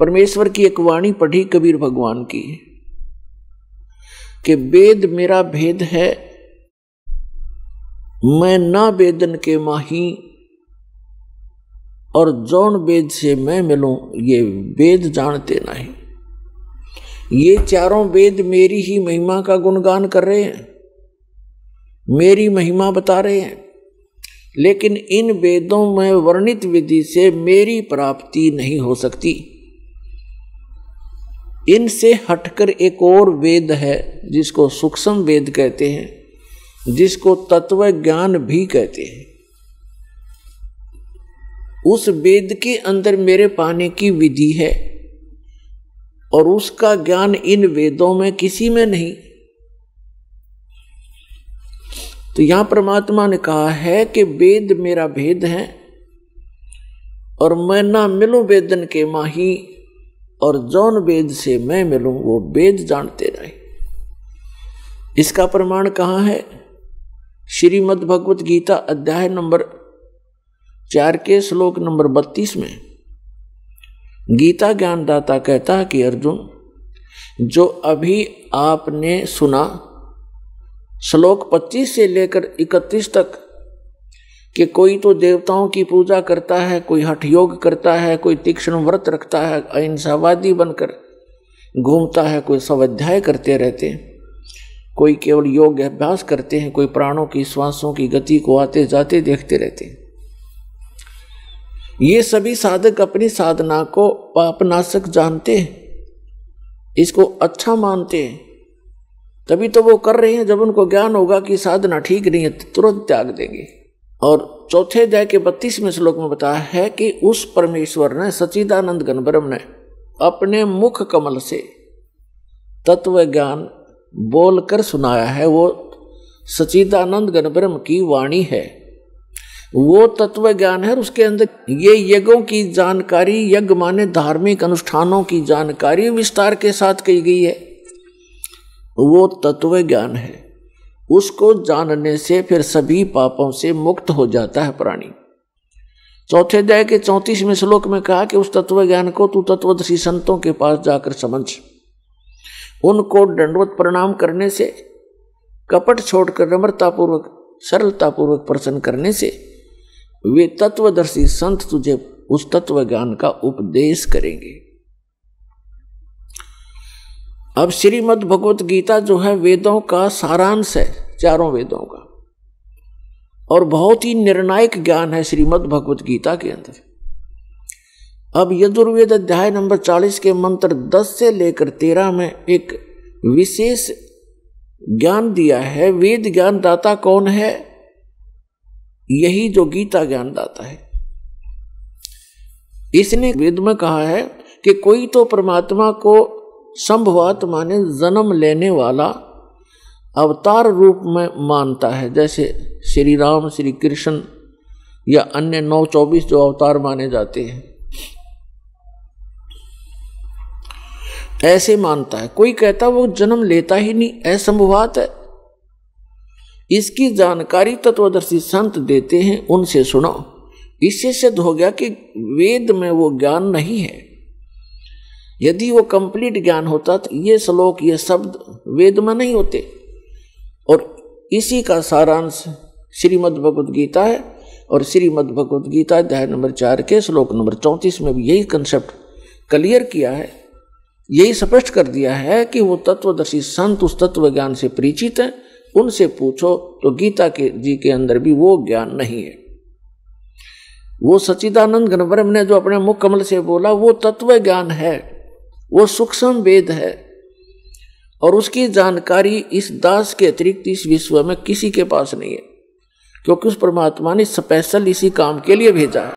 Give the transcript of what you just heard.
परमेश्वर की एक वाणी पढ़ी कबीर भगवान की कि वेद मेरा भेद है मैं ना वेदन के माही और जौन वेद से मैं मिलूं ये वेद जानते नहीं ये चारों वेद मेरी ही महिमा का गुणगान कर रहे हैं मेरी महिमा बता रहे हैं लेकिन इन वेदों में वर्णित विधि से मेरी प्राप्ति नहीं हो सकती इनसे हटकर एक और वेद है जिसको सूक्ष्म वेद कहते हैं जिसको तत्व ज्ञान भी कहते हैं उस वेद के अंदर मेरे पाने की विधि है और उसका ज्ञान इन वेदों में किसी में नहीं तो यहां परमात्मा ने कहा है कि वेद मेरा भेद है और मैं ना मिलूं वेदन के माही और जौन वेद से मैं मिलूं वो वेद जानते रहे इसका प्रमाण कहाँ है श्रीमद भगवत गीता अध्याय नंबर चार के श्लोक नंबर बत्तीस में गीता ज्ञानदाता कहता है कि अर्जुन जो अभी आपने सुना श्लोक पच्चीस से लेकर इकतीस तक कि कोई तो देवताओं की पूजा करता है कोई हठ योग करता है कोई तीक्ष्ण व्रत रखता है अहिंसावादी बनकर घूमता है कोई स्वाध्याय करते रहते हैं कोई केवल योग अभ्यास करते हैं कोई प्राणों की श्वासों की गति को आते जाते देखते रहते हैं ये सभी साधक अपनी साधना को पापनाशक जानते हैं इसको अच्छा मानते हैं तभी तो वो कर रहे हैं जब उनको ज्ञान होगा कि साधना ठीक नहीं है तो तुरंत त्याग देंगे और चौथे अध्याय के बत्तीसवें श्लोक में बताया है कि उस परमेश्वर ने सचिदानंद गणब्रम ने अपने मुख कमल से तत्व ज्ञान बोलकर सुनाया है वो सचिदानंद गणब्रम की वाणी है वो तत्व ज्ञान है उसके अंदर ये यज्ञों की जानकारी यज्ञ माने धार्मिक अनुष्ठानों की जानकारी विस्तार के साथ कही गई है वो तत्व ज्ञान है उसको जानने से फिर सभी पापों से मुक्त हो जाता है प्राणी चौथे अध्याय के चौंतीसवें श्लोक में कहा कि उस तत्व ज्ञान को तू तत्वदर्शी संतों के पास जाकर समझ उनको दंडवत प्रणाम करने से कपट छोड़कर नम्रतापूर्वक सरलतापूर्वक प्रसन्न करने से वे तत्वदर्शी संत तुझे उस तत्व ज्ञान का उपदेश करेंगे अब श्रीमद भगवत गीता जो है वेदों का सारांश है चारों वेदों का और बहुत ही निर्णायक ज्ञान है श्रीमद् भगवत गीता के अंदर अब यजुर्वेद अध्याय नंबर 40 के मंत्र 10 से लेकर 13 में एक विशेष ज्ञान दिया है वेद ज्ञान दाता कौन है यही जो गीता ज्ञान दाता है इसने वेद में कहा है कि कोई तो परमात्मा को संभवात माने जन्म लेने वाला अवतार रूप में मानता है जैसे श्री राम श्री कृष्ण या अन्य नौ चौबीस जो अवतार माने जाते हैं ऐसे मानता है कोई कहता वो जन्म लेता ही नहीं असंभवात है इसकी जानकारी तत्वदर्शी संत देते हैं उनसे सुनो इससे सिद्ध हो गया कि वेद में वो ज्ञान नहीं है यदि वो कंप्लीट ज्ञान होता तो ये श्लोक ये शब्द वेद में नहीं होते और इसी का सारांश श्रीमद् भगवद गीता है और श्रीमद् भगवद गीता अध्याय नंबर चार के श्लोक नंबर चौंतीस में भी यही कंसेप्ट क्लियर किया है यही स्पष्ट कर दिया है कि वो तत्वदर्शी संत उस तत्व ज्ञान से परिचित हैं उनसे पूछो तो गीता के जी के अंदर भी वो ज्ञान नहीं है वो सचिदानंद घनब्रह्म ने जो अपने मुख कमल से बोला वो तत्व ज्ञान है वो सूक्ष्म वेद है और उसकी जानकारी इस दास के अतिरिक्त इस विश्व में किसी के पास नहीं है क्योंकि उस परमात्मा ने स्पेशल इसी काम के लिए भेजा है